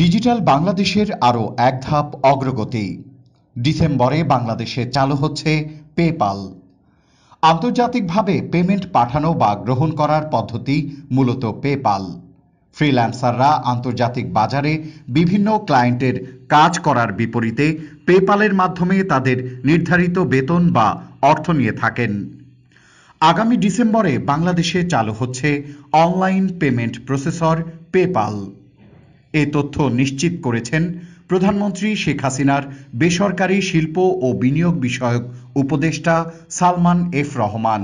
digital বাংলাদেশের আরও এক ধাপ অগ্রগতি ডিসেম্বরে বাংলাদেশে চালু হচ্ছে পেপাল আন্তর্জাতিকভাবে পেমেন্ট পাঠানো বা গ্রহণ করার পদ্ধতি মূলত পেপাল ফ্রিল্যান্সাররা আন্তর্জাতিক বাজারে বিভিন্ন ক্লায়েন্টের কাজ করার বিপরীতে পেপালের মাধ্যমে তাদের নির্ধারিত বেতন বা অর্থ নিয়ে থাকেন আগামী ডিসেম্বরে বাংলাদেশে চালু হচ্ছে অনলাইন পেমেন্ট প্রসেসর পেপাল এ তথ্য নিশ্চিত করেছেন প্রধানমন্ত্রী শেখ হাসিনার বেসরকারি শিল্প ও বিনিয়োগ বিষয়ক উপদেষ্টা সালমান এফ রহমান